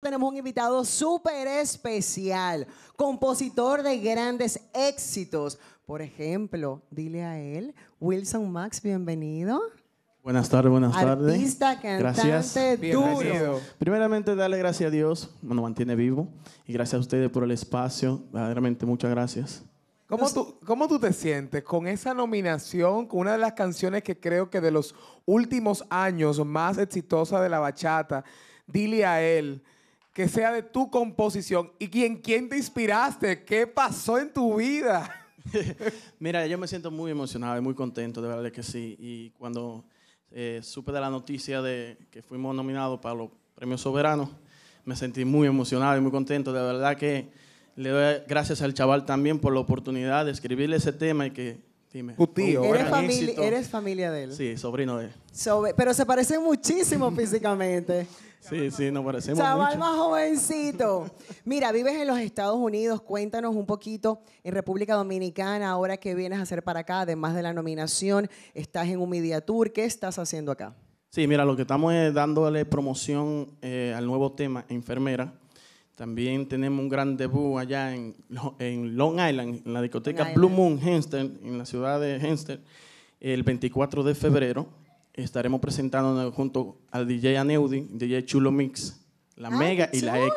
tenemos un invitado súper especial, compositor de grandes éxitos. Por ejemplo, dile a él, Wilson Max, bienvenido. Buenas tardes, buenas tardes. Artista, cantante, gracias. duro. Primeramente, dale gracias a Dios, nos mantiene vivo. Y gracias a ustedes por el espacio. Verdaderamente, muchas gracias. ¿Cómo tú, ¿Cómo tú te sientes con esa nominación, con una de las canciones que creo que de los últimos años más exitosa de la bachata? Dile a él, que sea de tu composición y quién, quién te inspiraste, qué pasó en tu vida. Mira, yo me siento muy emocionado y muy contento, de verdad que sí. Y cuando eh, supe de la noticia de que fuimos nominados para los premios soberanos, me sentí muy emocionado y muy contento. De verdad que le doy gracias al chaval también por la oportunidad de escribirle ese tema y que Dime. ¿Eres, familia, de él? Sí, sobrino de él. pero se parecen muchísimo físicamente. Sí, sí, nos parecemos Chaval más jovencito. Mira, vives en los Estados Unidos. Cuéntanos un poquito en República Dominicana, ahora que vienes a hacer para acá, además de la nominación, estás en un media tour. ¿Qué estás haciendo acá? Sí, mira, lo que estamos es dándole promoción eh, al nuevo tema, enfermera. También tenemos un gran debut allá en, Long Island, en la discoteca Blue Moon en la ciudad de Hester, el 24 de febrero estaremos presentando junto al DJ Aneudi, DJ Chulo Mix, la Mega y la X.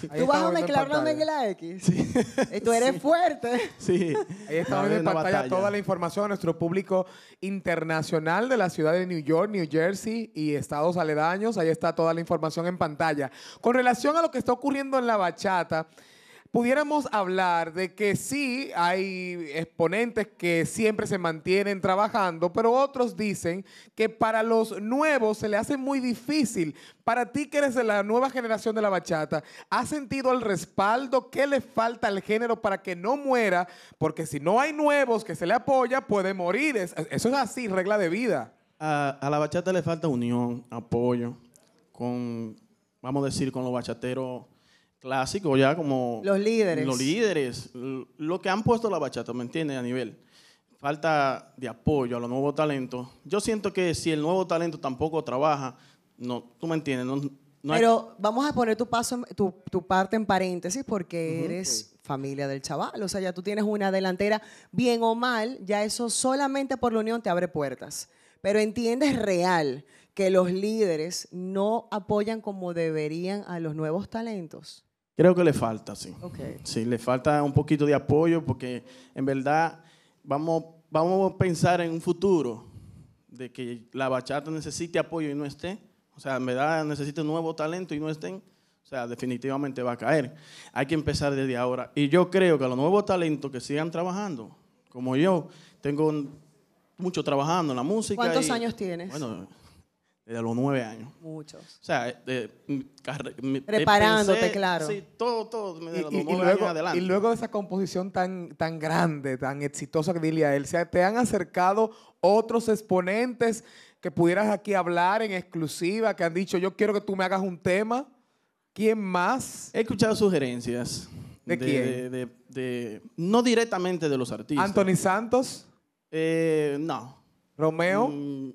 Sí. Tú vas a mezclar la Mega y la X. Sí. tú eres fuerte. Sí. Ahí está en pantalla toda la información a nuestro público internacional de la ciudad de New York, New Jersey y estados aledaños. Ahí está toda la información en pantalla. Con relación a lo que está ocurriendo en la bachata, pudiéramos hablar de que sí hay exponentes que siempre se mantienen trabajando, pero otros dicen que para los nuevos se le hace muy difícil. Para ti que eres de la nueva generación de la bachata, ¿has sentido el respaldo? que le falta al género para que no muera? Porque si no hay nuevos que se le apoya, puede morir. Eso es así, regla de vida. A, a la bachata le falta unión, apoyo, con, vamos a decir, con los bachateros clásico ya como... Los líderes. Los líderes, lo que han puesto la bachata, ¿me entiendes? A nivel. Falta de apoyo a los nuevos talentos. Yo siento que si el nuevo talento tampoco trabaja, no, tú me entiendes, no, Pero vamos a poner tu, paso, tu, parte en paréntesis porque eres familia del chaval. O sea, ya tú tienes una delantera, bien o mal, ya eso solamente por la unión te abre puertas. Pero entiendes real que los líderes no apoyan como deberían a los nuevos talentos. Creo que le falta, sí. Sí, le falta un poquito de apoyo porque en verdad vamos, vamos a pensar en un futuro de que la bachata necesite apoyo y no esté. O sea, en verdad necesite nuevo talento y no estén. O sea, definitivamente va a caer. Hay que empezar desde ahora. Y yo creo que los nuevos talentos que sigan trabajando, como yo, tengo mucho trabajando en la música. ¿Cuántos años tienes? Bueno, de los nueve años. Muchos. O sea, preparándote, claro. Sí, todo, todo, los y, luego, de esa composición tan, tan grande, tan exitosa que a él, ¿se ¿te han acercado otros exponentes que pudieras aquí hablar en exclusiva, que han dicho, yo quiero que tú me hagas un tema? ¿Quién más? He escuchado sugerencias. ¿De, quién? no directamente de los artistas. ¿Anthony Santos? Eh, no. ¿Romeo? Mm,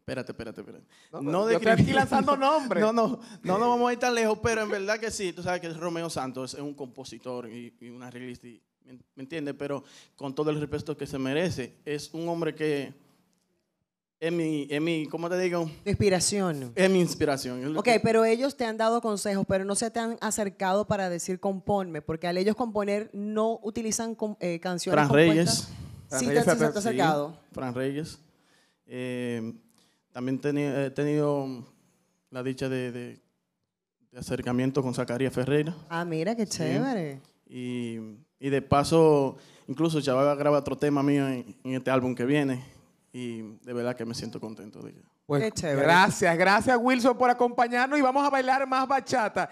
espérate, espérate, espérate. No, no, no No, no, no nos vamos a ir tan lejos, pero en verdad que sí. Tú sabes que Romeo Santos es un compositor y, una un ¿me entiendes? Pero con todo el respeto que se merece, es un hombre que es mi, mi, ¿cómo te digo? Inspiración. Es mi inspiración. Ok, pero ellos te han dado consejos, pero no se te han acercado para decir componme, porque al ellos componer no utilizan eh, canciones. Fran Reyes. Fran sí, Reyes acercado. Sí, Fran Reyes. Eh, también he tenido la dicha de, acercamiento con Zacarías Ferreira. Ah, mira, qué chévere. Y, de paso, incluso va ya a grabar otro tema mío en, este álbum que viene. Y de verdad que me siento contento de ello. Pues, chévere. gracias, gracias Wilson por acompañarnos y vamos a bailar más bachata.